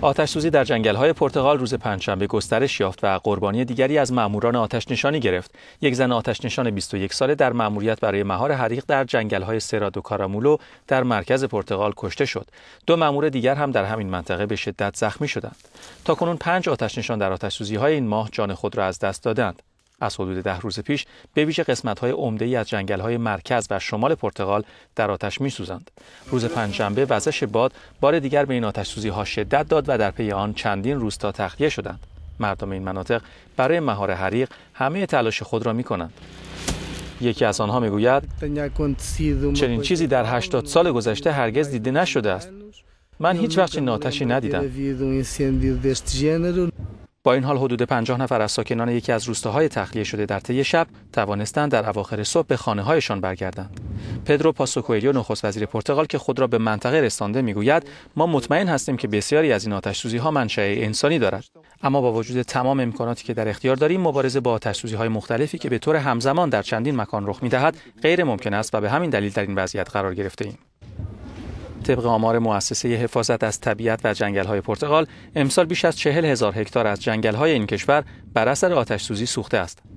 آتش سوزی در جنگل های پرتغال روز پنجشنبه گسترش یافت و قربانی دیگری از ماموران آتش نشانی گرفت. یک زن آتش نشان 21 ساله در ماموریت برای مهار حریق در جنگل های سراد و کارامولو در مرکز پرتغال کشته شد. دو مامور دیگر هم در همین منطقه به شدت زخمی شدند. تا کنون پنج آتش نشان در آتش سوزی های این ماه جان خود را از دست دادند. از حدود ده روز پیش به ویژه قسمت‌های عمده‌ای از جنگل‌های مرکز و شمال پرتغال در آتش می‌سوزند. روز پنجشنبه وزش باد بار دیگر به این ها شدت داد و در پی آن چندین روستا تخلیه شدند. مردم این مناطق برای مهار حریق همه تلاش خود را می‌کنند. یکی از آنها میگوید چنین چیزی در 80 سال گذشته هرگز دیده نشده است من هیچ وقت چنین آتشی ندیدم با این حال حدود 50 نفر از ساکنان یکی از روستاهای تخلیه شده در طی شب توانستند در اواخر صبح به خانه هایشان برگردند. پدرو پاسوکوئلیو نخست وزیر پرتغال که خود را به منطقه رسانده میگوید ما مطمئن هستیم که بسیاری از این آتش سوزی ها منشأ انسانی دارد اما با وجود تمام امکاناتی که در اختیار داریم مبارزه با آتش سوزی های مختلفی که به طور همزمان در چندین مکان رخ می دهد غیر ممکن است و به همین دلیل در این وضعیت قرار گرفته ایم طبق آمار مؤسسه حفاظت از طبیعت و جنگل‌های پرتغال امسال بیش از چهل هزار هکتار از جنگل‌های این کشور بر اثر آتش سوزی سوخته است